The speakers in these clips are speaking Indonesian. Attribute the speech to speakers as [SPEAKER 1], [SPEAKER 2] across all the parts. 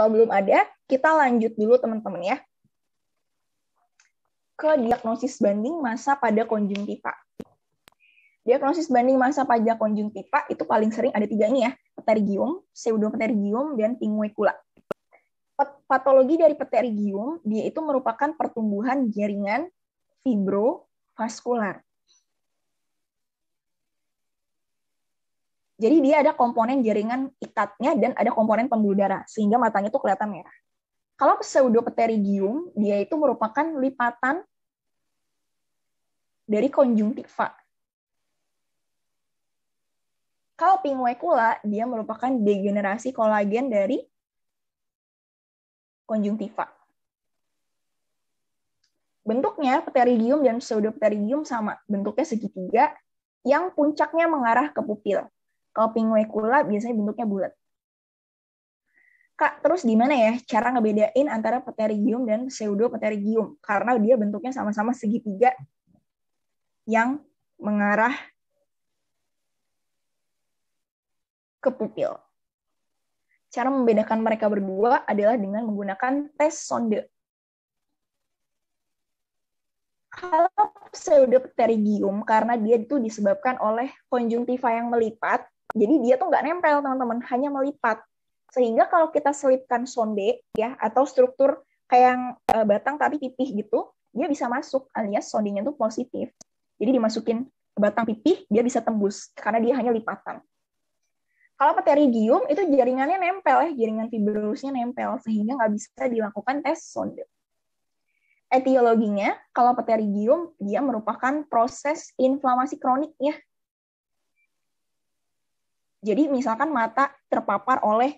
[SPEAKER 1] Kalau belum ada, kita lanjut dulu teman-teman ya. Ke diagnosis banding masa pada konjungtiva. Diagnosis banding masa pada konjungtiva itu paling sering ada tiga ini ya, Petergium, pseudopetergium, dan pinguecula. Patologi dari petergium, dia itu merupakan pertumbuhan jaringan fibrofaskular. Jadi dia ada komponen jaringan ikatnya dan ada komponen pembuluh darah, sehingga matanya itu kelihatan merah. Kalau pseudopterygium, dia itu merupakan lipatan dari konjungtiva. Kalau pinguecula, dia merupakan degenerasi kolagen dari konjungtiva. Bentuknya pterygium dan pseudopterygium sama, bentuknya segitiga yang puncaknya mengarah ke pupil. Kalau pinguicula biasanya bentuknya bulat. Kak, terus gimana ya cara ngebedain antara pterygium dan pterygium? Karena dia bentuknya sama-sama segitiga yang mengarah ke pupil. Cara membedakan mereka berdua adalah dengan menggunakan tes sonde. Kalau pseudopterygium karena dia itu disebabkan oleh konjungtiva yang melipat, jadi dia tuh nggak nempel teman-teman, hanya melipat. Sehingga kalau kita selipkan sonde ya atau struktur kayak yang eh, batang tapi pipih gitu, dia bisa masuk alias sondingnya tuh positif. Jadi dimasukin batang pipih dia bisa tembus karena dia hanya lipatan. Kalau pterygium itu jaringannya nempel ya, jaringan fibrosnya nempel sehingga nggak bisa dilakukan tes sonde. Etiologinya, kalau pterygium dia merupakan proses inflamasi kronik ya jadi misalkan mata terpapar oleh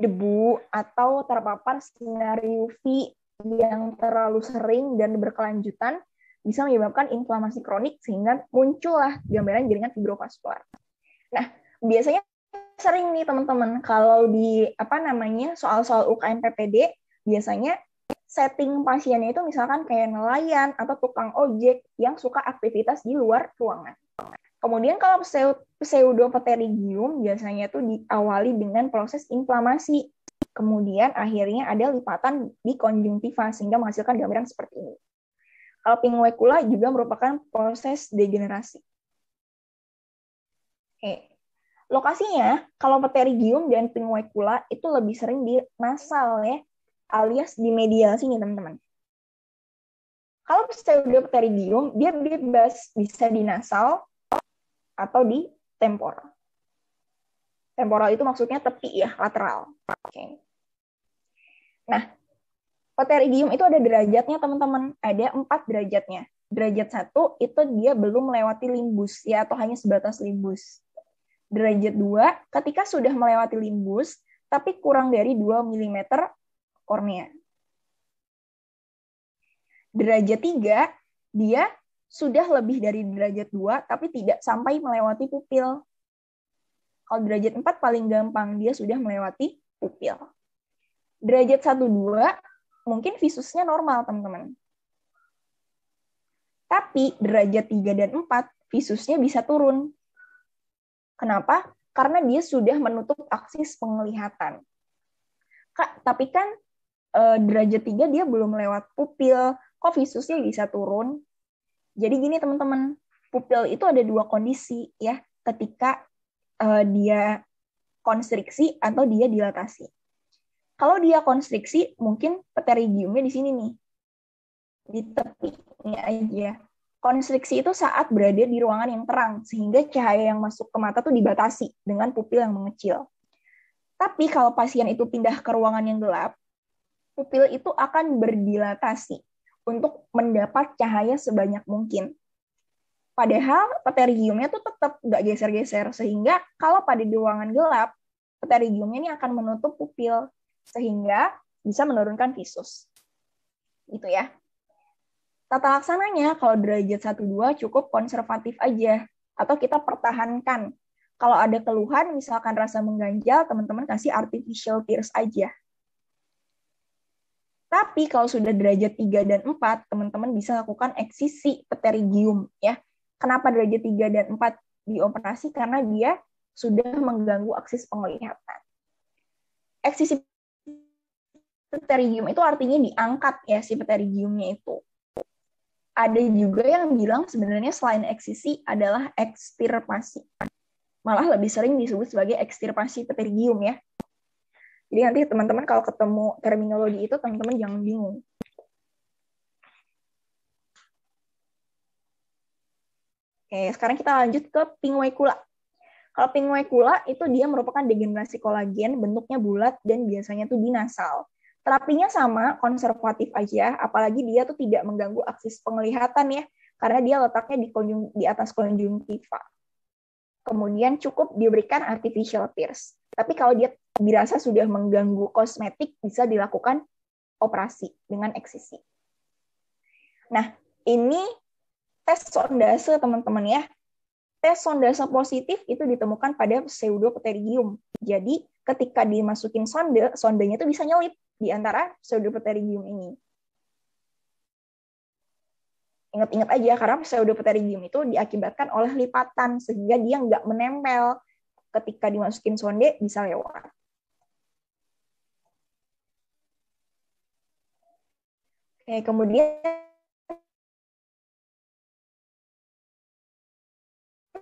[SPEAKER 1] debu atau terpapar sinar UV yang terlalu sering dan berkelanjutan bisa menyebabkan inflamasi kronik sehingga muncullah gambaran jaringan fibrovaskular. Nah, biasanya sering nih teman-teman kalau di apa namanya soal-soal UKM PPD biasanya setting pasiennya itu misalkan kayak nelayan atau tukang ojek yang suka aktivitas di luar ruangan. Kemudian kalau pseudopterygium biasanya itu diawali dengan proses inflamasi. Kemudian akhirnya ada lipatan di konjungtiva sehingga menghasilkan gambaran seperti ini. Kalau pinguecula juga merupakan proses degenerasi. Oke. Lokasinya, kalau pterygium dan pinguecula itu lebih sering di nasal ya, alias di medial sini teman-teman. Kalau pseudopterygium, dia bebas bisa di nasal, atau di temporal. Temporal itu maksudnya tepi ya, lateral. Oke. Okay. Nah, pterygium itu ada derajatnya teman-teman. Ada empat derajatnya. Derajat satu itu dia belum melewati limbus ya atau hanya sebatas limbus. Derajat dua ketika sudah melewati limbus tapi kurang dari 2 mm kornea. Derajat tiga dia sudah lebih dari derajat 2 tapi tidak sampai melewati pupil. Kalau derajat 4 paling gampang, dia sudah melewati pupil. Derajat 1 2 mungkin visusnya normal, teman-teman. Tapi derajat 3 dan 4 visusnya bisa turun. Kenapa? Karena dia sudah menutup aksis penglihatan. Kak, tapi kan eh, derajat 3 dia belum lewat pupil, kok visusnya bisa turun? Jadi gini teman-teman, pupil itu ada dua kondisi ya, ketika uh, dia konstriksi atau dia dilatasi. Kalau dia konstriksi, mungkin pterygiumnya di sini nih, di tepinya aja. Konstriksi itu saat berada di ruangan yang terang, sehingga cahaya yang masuk ke mata tuh dibatasi dengan pupil yang mengecil. Tapi kalau pasien itu pindah ke ruangan yang gelap, pupil itu akan berdilatasi untuk mendapat cahaya sebanyak mungkin. Padahal terigiumnya tuh tetap nggak geser-geser, sehingga kalau pada di ruangan gelap, terigiumnya ini akan menutup pupil, sehingga bisa menurunkan visus. Gitu ya. Tata laksananya kalau derajat 1-2 cukup konservatif aja, atau kita pertahankan. Kalau ada keluhan, misalkan rasa mengganjal, teman-teman kasih artificial tears aja. Tapi kalau sudah derajat 3 dan 4, teman-teman bisa lakukan eksisi pterigium ya. Kenapa derajat 3 dan 4 dioperasi? Karena dia sudah mengganggu aksis penglihatan. Eksisi pterigium itu artinya diangkat ya si pterigiumnya itu. Ada juga yang bilang sebenarnya selain eksisi adalah ekstirpasi. Malah lebih sering disebut sebagai ekstirpasi pterigium ya. Jadi nanti teman-teman kalau ketemu terminologi itu teman-teman jangan bingung. Oke, sekarang kita lanjut ke kula. Kalau kula itu dia merupakan degenerasi kolagen, bentuknya bulat dan biasanya tuh binasal. Terapinya sama, konservatif aja, apalagi dia tuh tidak mengganggu akses penglihatan ya, karena dia letaknya di, konjung, di atas konjungtiva. Kemudian cukup diberikan artificial tears. Tapi kalau dia dirasa sudah mengganggu kosmetik bisa dilakukan operasi dengan eksisi. Nah, ini tes sondase teman-teman ya. Tes sondase positif itu ditemukan pada pseudopterygium. Jadi ketika dimasukin sonde, sondenya itu bisa nyelip di antara pseudopterygium ini. Ingat-ingat aja, karena pseudopterygium itu diakibatkan oleh lipatan, sehingga dia nggak menempel. Ketika dimasukin sonde, bisa lewat. Oke, eh, kemudian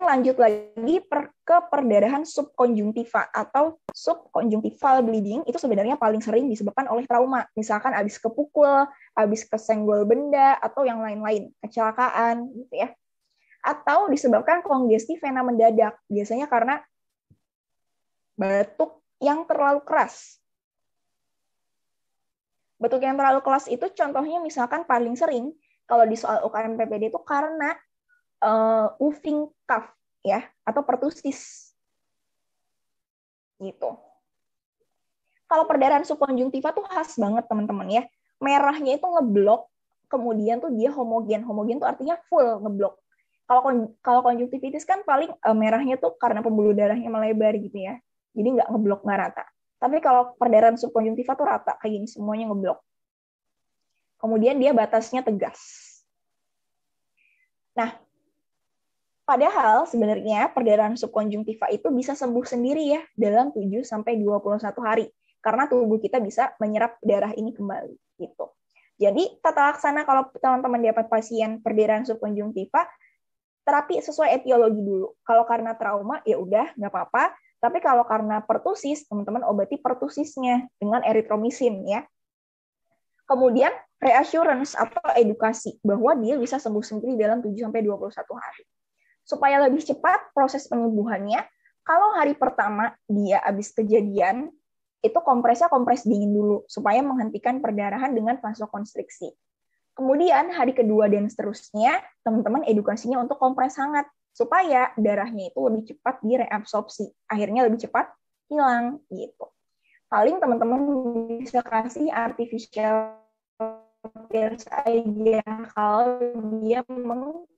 [SPEAKER 1] lanjut lagi per, ke perdarahan subkonjungtiva atau subkonjungtival bleeding itu sebenarnya paling sering disebabkan oleh trauma. Misalkan habis kepukul, habis kesenggol benda, atau yang lain-lain, kecelakaan gitu ya. Atau disebabkan kongesti vena mendadak, biasanya karena batuk yang terlalu keras Bentuk yang terlalu kelas itu contohnya misalkan paling sering kalau di soal UKM PPD itu karena uh, uving cuff ya atau pertusis gitu. Kalau perdarahan subkonjungtiva tuh khas banget teman-teman ya. Merahnya itu ngeblok, kemudian tuh dia homogen. Homogen tuh artinya full ngeblok. Kalau kalau konjungtivitis kan paling uh, merahnya tuh karena pembuluh darahnya melebar gitu ya. Jadi nggak ngeblok nggak rata. Tapi kalau perdarahan subkonjungtiva tuh rata kayak gini semuanya ngeblok. Kemudian dia batasnya tegas. Nah, padahal sebenarnya perdarahan subkonjungtiva itu bisa sembuh sendiri ya dalam 7 sampai 21 hari karena tubuh kita bisa menyerap darah ini kembali gitu. Jadi tata laksana kalau teman-teman dapat pasien perdarahan subkonjungtiva terapi sesuai etiologi dulu. Kalau karena trauma ya udah nggak apa-apa. Tapi kalau karena pertusis, teman-teman obati pertusisnya dengan eritromisin ya. Kemudian reassurance atau edukasi bahwa dia bisa sembuh sendiri dalam 7 sampai 21 hari. Supaya lebih cepat proses penyembuhannya, kalau hari pertama dia habis kejadian, itu kompresnya kompres dingin dulu supaya menghentikan perdarahan dengan vasokonstriksi. Kemudian hari kedua dan seterusnya, teman-teman edukasinya untuk kompres hangat supaya darahnya itu lebih cepat direabsorpsi, akhirnya lebih cepat hilang gitu. Paling teman-teman bisa kasih artificial tears aja kalau dia mengganggu.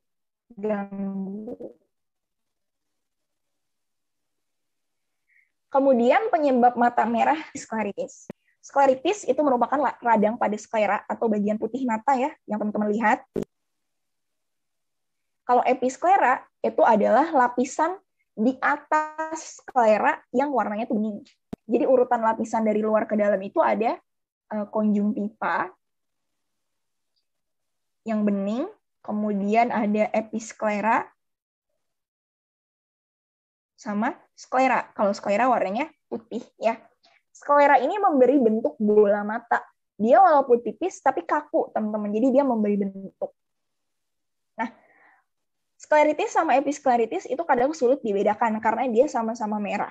[SPEAKER 1] Kemudian penyebab mata merah skleritis. Skleritis itu merupakan radang pada sklera atau bagian putih mata ya, yang teman-teman lihat. Kalau episklera itu adalah lapisan di atas sklera yang warnanya bening. Jadi urutan lapisan dari luar ke dalam itu ada eh, konjungtiva yang bening, kemudian ada episklera sama sklera. Kalau sklera warnanya putih ya. Sklera ini memberi bentuk bola mata. Dia walaupun tipis tapi kaku, teman-teman. Jadi dia memberi bentuk. Skleritis sama episkleritis itu kadang sulit dibedakan karena dia sama-sama merah.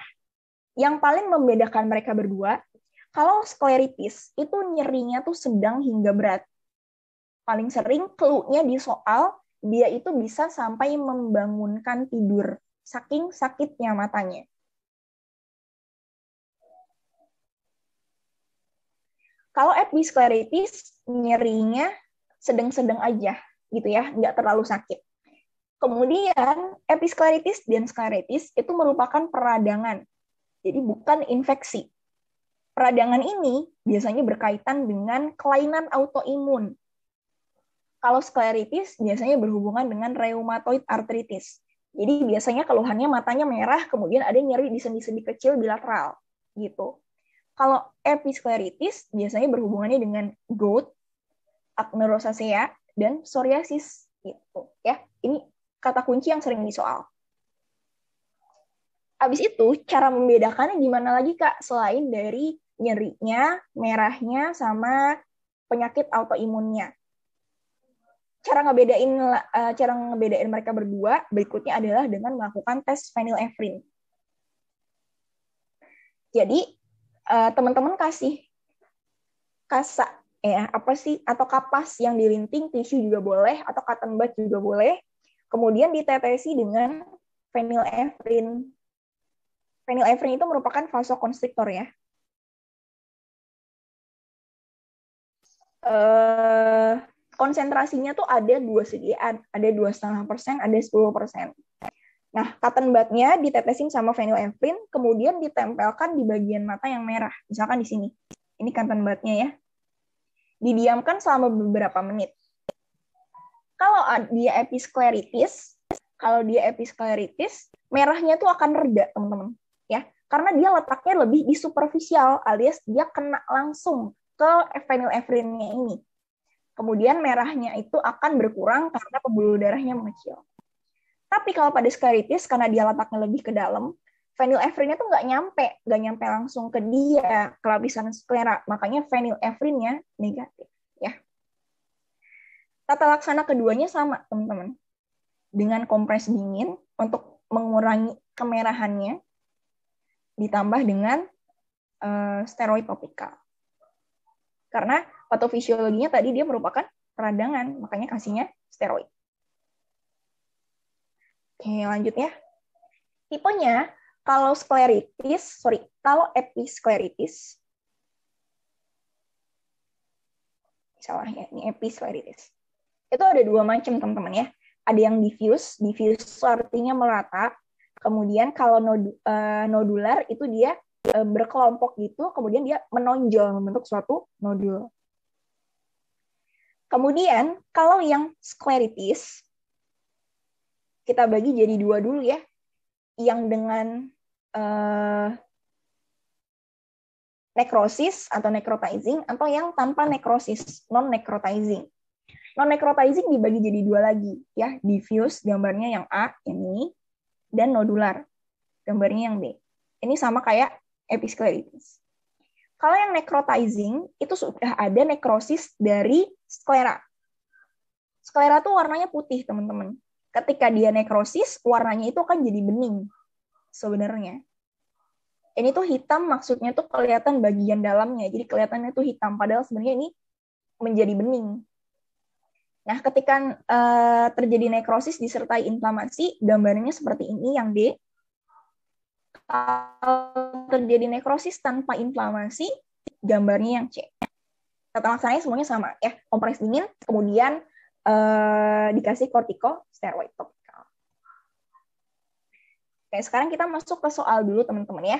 [SPEAKER 1] Yang paling membedakan mereka berdua, kalau skleritis itu nyerinya tuh sedang hingga berat. Paling sering keluhnya di soal dia itu bisa sampai membangunkan tidur saking sakitnya matanya. Kalau episkleritis nyerinya sedang-sedang aja gitu ya, nggak terlalu sakit. Kemudian episkleritis dan skleritis itu merupakan peradangan, jadi bukan infeksi. Peradangan ini biasanya berkaitan dengan kelainan autoimun. Kalau skleritis biasanya berhubungan dengan rheumatoid arthritis. Jadi biasanya keluhannya matanya merah, kemudian ada nyeri di sendi-sendi kecil bilateral gitu. Kalau episkleritis biasanya berhubungannya dengan gout, acne dan psoriasis gitu ya. Ini kata kunci yang sering disoal. Abis itu, cara membedakannya gimana lagi, Kak, selain dari nyerinya, merahnya, sama penyakit autoimunnya. Cara ngebedain e, cara ngebedain mereka berdua berikutnya adalah dengan melakukan tes phenylephrine. Jadi, e, teman-teman kasih kasa ya, apa sih atau kapas yang dilinting tisu juga boleh atau cotton bud juga boleh Kemudian ditetesi dengan phenylephrine. Phenylephrine itu merupakan vasokonstriktor ya. Eh, konsentrasinya tuh ada dua sediaan, ada dua setengah persen, ada 10 persen. Nah, cotton budnya ditetesin sama phenylephrine, kemudian ditempelkan di bagian mata yang merah, misalkan di sini. Ini cotton budnya ya. Didiamkan selama beberapa menit. Kalau dia episkleritis, kalau dia episkleritis, merahnya tuh akan reda, teman-teman. Ya, karena dia letaknya lebih di superficial alias dia kena langsung ke efrinnya ini. Kemudian merahnya itu akan berkurang karena pembuluh darahnya mengecil. Tapi kalau pada skleritis, karena dia letaknya lebih ke dalam, efrinnya tuh nggak nyampe, nggak nyampe langsung ke dia, ke lapisan sklera. Makanya efrinnya negatif. Tata laksana keduanya sama, teman-teman. Dengan kompres dingin untuk mengurangi kemerahannya, ditambah dengan uh, steroid topikal. Karena patofisiologinya tadi dia merupakan peradangan, makanya kasihnya steroid. Oke, lanjut ya. Tipenya, kalau skleritis, sorry, kalau episkleritis, salah ya, ini episkleritis itu ada dua macam teman-teman ya. Ada yang diffuse, diffuse artinya merata. Kemudian kalau nod, uh, nodular itu dia uh, berkelompok gitu, kemudian dia menonjol membentuk suatu nodul. Kemudian kalau yang scleritis kita bagi jadi dua dulu ya. Yang dengan uh, eh, nekrosis atau necrotizing atau yang tanpa nekrosis, non necrotizing non necrotizing dibagi jadi dua lagi ya diffuse gambarnya yang A ini dan nodular gambarnya yang B ini sama kayak episkleritis. kalau yang necrotizing itu sudah ada nekrosis dari sklera sklera tuh warnanya putih teman-teman ketika dia nekrosis warnanya itu akan jadi bening sebenarnya ini tuh hitam maksudnya tuh kelihatan bagian dalamnya jadi kelihatannya tuh hitam padahal sebenarnya ini menjadi bening Nah, ketika uh, terjadi nekrosis disertai inflamasi, gambarnya seperti ini yang D. Kalau terjadi nekrosis tanpa inflamasi, gambarnya yang C. Tata laksananya semuanya sama ya, kompres dingin, kemudian uh, dikasih kortiko steroid topikal. Oke, sekarang kita masuk ke soal dulu teman-teman ya.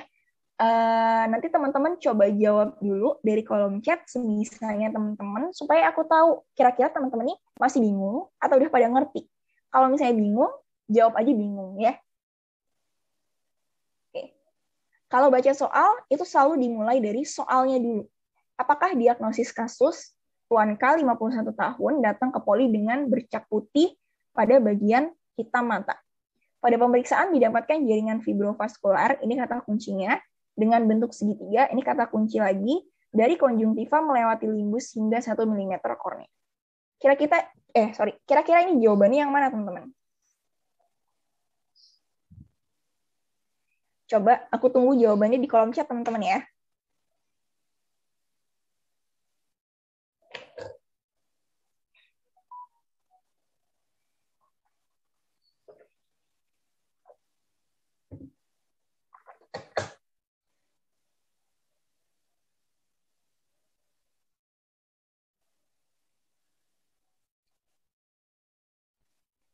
[SPEAKER 1] Eh, nanti teman-teman coba jawab dulu dari kolom chat semisalnya teman-teman supaya aku tahu kira-kira teman-teman ini masih bingung atau udah pada ngerti. Kalau misalnya bingung, jawab aja bingung ya. Oke. Kalau baca soal itu selalu dimulai dari soalnya dulu. Apakah diagnosis kasus Tuan K 51 tahun datang ke poli dengan bercak putih pada bagian hitam mata. Pada pemeriksaan didapatkan jaringan fibrovaskular, ini kata kuncinya, dengan bentuk segitiga, ini kata kunci lagi, dari konjungtiva melewati limbus hingga 1 mm kornea. Kira kira eh sorry, kira-kira ini jawabannya yang mana teman-teman? Coba aku tunggu jawabannya di kolom chat teman-teman ya.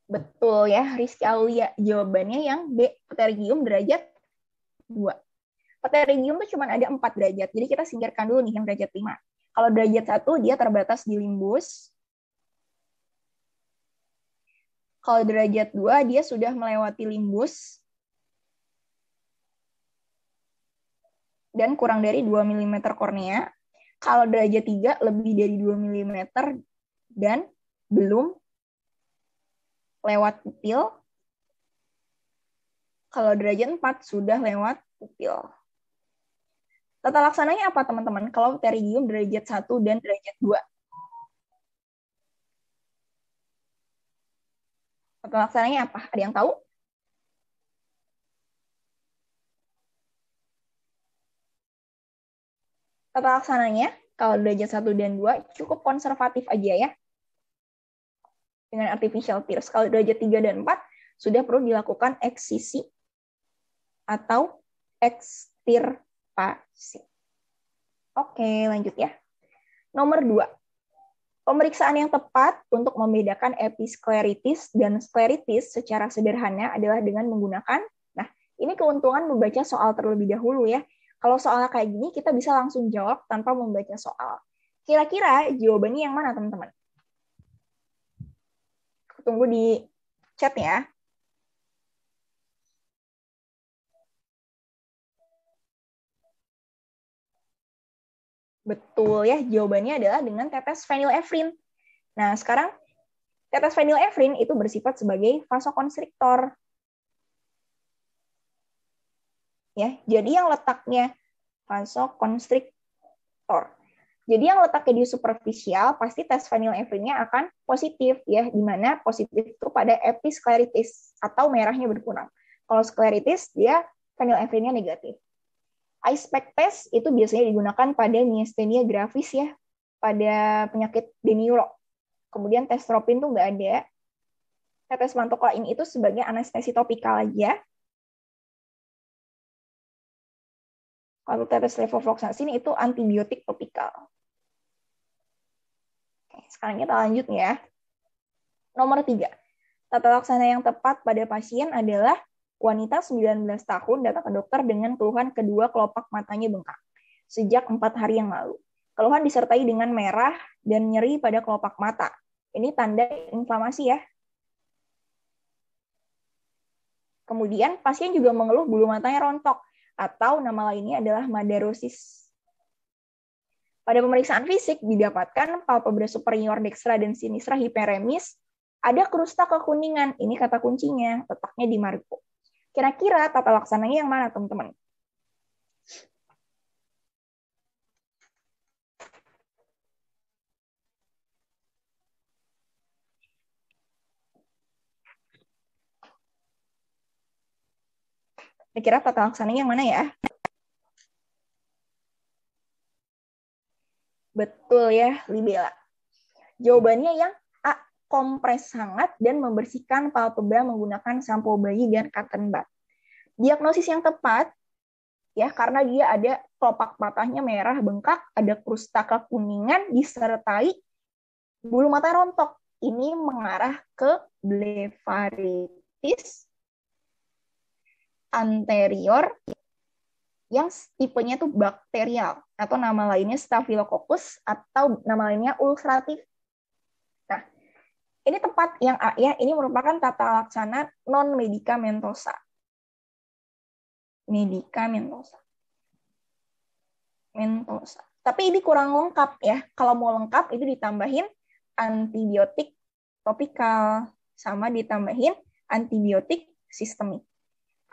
[SPEAKER 1] Betul ya, Rizky Aulia. Jawabannya yang B, Pterigium derajat 2. Pterigium itu cuma ada 4 derajat, jadi kita singkirkan dulu nih yang derajat 5. Kalau derajat 1, dia terbatas di limbus. Kalau derajat 2, dia sudah melewati limbus. Dan kurang dari 2 mm kornea. Kalau derajat 3, lebih dari 2 mm dan belum lewat pupil. Kalau derajat 4 sudah lewat pupil. Tata laksananya apa teman-teman? Kalau pterigium derajat 1 dan derajat 2. Tata laksananya apa? Ada yang tahu? Tata laksananya kalau derajat 1 dan 2 cukup konservatif aja ya dengan artificial tears. Kalau derajat 3 dan 4, sudah perlu dilakukan eksisi atau ekstirpasi. Oke, lanjut ya. Nomor 2. Pemeriksaan yang tepat untuk membedakan episkleritis dan skleritis secara sederhana adalah dengan menggunakan, nah ini keuntungan membaca soal terlebih dahulu ya. Kalau soalnya kayak gini, kita bisa langsung jawab tanpa membaca soal. Kira-kira jawabannya yang mana, teman-teman? Tunggu di chat ya. Betul ya, jawabannya adalah dengan tetes phenylephrine. Nah, sekarang tetes phenylephrine itu bersifat sebagai vasokonstriktor. Ya, jadi yang letaknya vasokonstriktor. Jadi yang letaknya di superficial pasti tes vanillinefrinnya akan positif ya, di mana positif itu pada episkleritis atau merahnya berkurang. Kalau skleritis dia vanillinefrinnya negatif. Ice pack test itu biasanya digunakan pada miastenia gravis ya, pada penyakit deniro. Kemudian tes tropin tuh nggak ada. Tes mantokolain itu sebagai anestesi topikal aja, kalau tetes levofloxacin itu antibiotik topikal. Oke, sekarang kita lanjut ya. Nomor tiga, tata laksana yang tepat pada pasien adalah wanita 19 tahun datang ke dokter dengan keluhan kedua kelopak matanya bengkak sejak empat hari yang lalu. Keluhan disertai dengan merah dan nyeri pada kelopak mata. Ini tanda inflamasi ya, Kemudian pasien juga mengeluh bulu matanya rontok atau nama lainnya adalah maderosis. Pada pemeriksaan fisik didapatkan palpebra superior dextra dan sinistra hiperemis, ada krusta kekuningan, ini kata kuncinya, letaknya di Marco. Kira-kira tata laksananya yang mana, teman-teman? kira kira tata laksananya yang mana ya? Betul ya, Libela. Jawabannya yang A. Kompres hangat dan membersihkan palpebra menggunakan sampo bayi dan cotton bud. Diagnosis yang tepat ya karena dia ada kelopak matanya merah bengkak, ada krustaka kuningan disertai bulu mata rontok. Ini mengarah ke blefaritis anterior yang tipenya tuh bakterial atau nama lainnya Staphylococcus atau nama lainnya ulceratif. Nah, ini tempat yang A ya, ini merupakan tata laksana non medikamentosa. Medikamentosa. Mentosa. Tapi ini kurang lengkap ya. Kalau mau lengkap itu ditambahin antibiotik topikal sama ditambahin antibiotik sistemik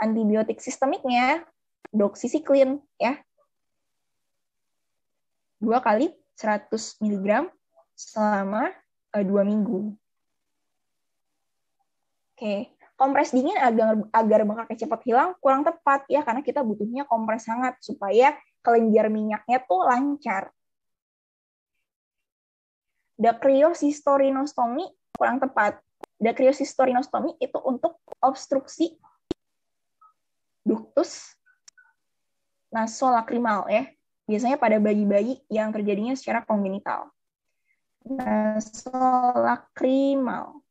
[SPEAKER 1] antibiotik sistemiknya doxycycline ya. 2 kali 100 mg selama eh, dua minggu. Oke, kompres dingin agar agar bengkak cepat hilang kurang tepat ya karena kita butuhnya kompres hangat supaya kelenjar minyaknya tuh lancar. Dacriosistorinostomi kurang tepat. Dacriosistorinostomi itu untuk obstruksi ductus nasolakrimal ya. Biasanya pada bayi-bayi yang terjadinya secara kongenital. Nasolakrimal.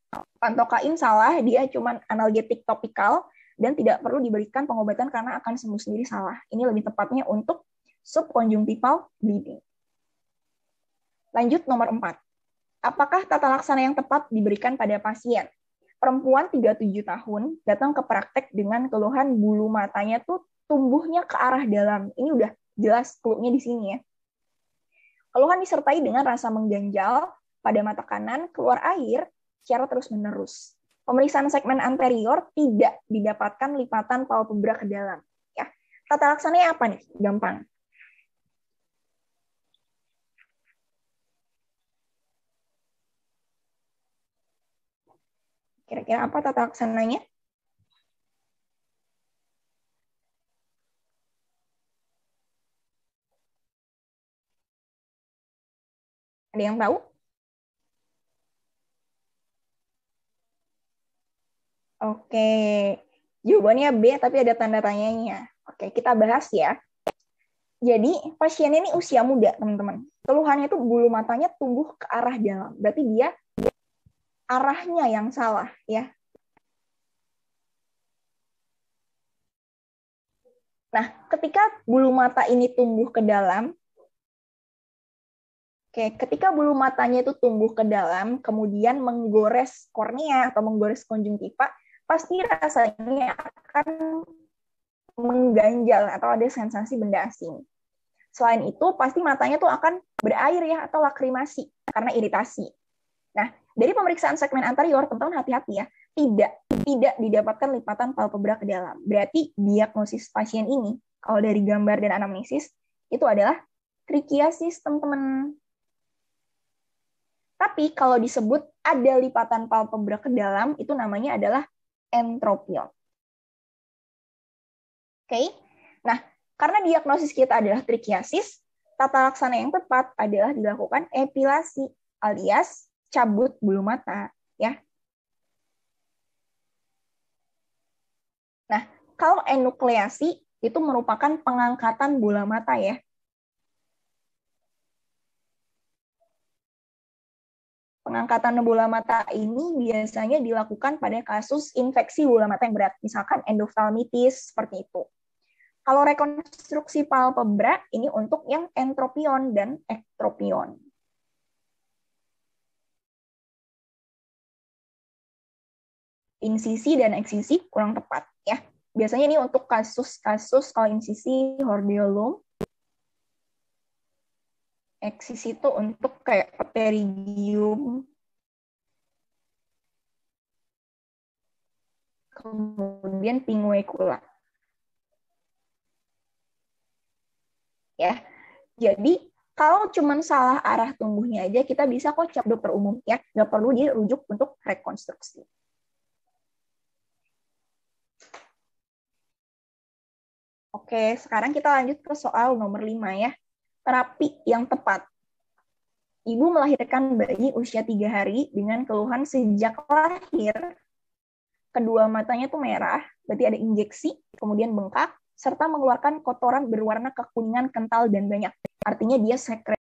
[SPEAKER 1] Pantokain salah, dia cuman analgetik topikal dan tidak perlu diberikan pengobatan karena akan sembuh sendiri salah. Ini lebih tepatnya untuk subkonjungtival bleeding. Lanjut nomor 4. Apakah tata laksana yang tepat diberikan pada pasien? perempuan 37 tahun datang ke praktek dengan keluhan bulu matanya tuh tumbuhnya ke arah dalam. Ini udah jelas clue di sini ya. Keluhan disertai dengan rasa mengganjal pada mata kanan, keluar air, secara terus-menerus. Pemeriksaan segmen anterior tidak didapatkan lipatan palpebra ke dalam. Ya. Tata laksananya apa nih? Gampang. Kira-kira apa tata laksananya? Ada yang tahu? Oke, jawabannya B tapi ada tanda tanyanya. Oke, kita bahas ya. Jadi pasiennya ini usia muda, teman-teman. Keluhannya itu bulu matanya tumbuh ke arah dalam. Berarti dia arahnya yang salah ya. Nah, ketika bulu mata ini tumbuh ke dalam, Oke, ketika bulu matanya itu tumbuh ke dalam, kemudian menggores kornea atau menggores konjungtiva, pasti rasanya akan mengganjal atau ada sensasi benda asing. Selain itu, pasti matanya tuh akan berair ya atau lakrimasi karena iritasi. Nah, dari pemeriksaan segmen anterior, teman-teman hati-hati ya, tidak tidak didapatkan lipatan palpebra ke dalam. Berarti diagnosis pasien ini, kalau dari gambar dan anamnesis, itu adalah trikiasis, teman-teman. Tapi kalau disebut ada lipatan palpebra ke dalam, itu namanya adalah entropion. Oke? Okay? Nah, karena diagnosis kita adalah trikiasis, tata laksana yang tepat adalah dilakukan epilasi alias cabut bulu mata, ya. Nah, kalau enukleasi itu merupakan pengangkatan bola mata ya. Pengangkatan bola mata ini biasanya dilakukan pada kasus infeksi bola mata yang berat, misalkan endophthalmitis seperti itu. Kalau rekonstruksi palpebra ini untuk yang entropion dan ektropion. insisi dan eksisi kurang tepat ya. Biasanya ini untuk kasus-kasus kalau insisi hordeolum, eksisi itu untuk kayak perigium, kemudian pinguecula. Ya, jadi kalau cuman salah arah tumbuhnya aja kita bisa kok cap dokter umum ya, nggak perlu dirujuk untuk rekonstruksi. Oke, sekarang kita lanjut ke soal nomor 5 ya. Terapi yang tepat. Ibu melahirkan bayi usia tiga hari dengan keluhan sejak lahir. Kedua matanya tuh merah, berarti ada injeksi, kemudian bengkak, serta mengeluarkan kotoran berwarna kekuningan kental dan banyak. Artinya dia sekret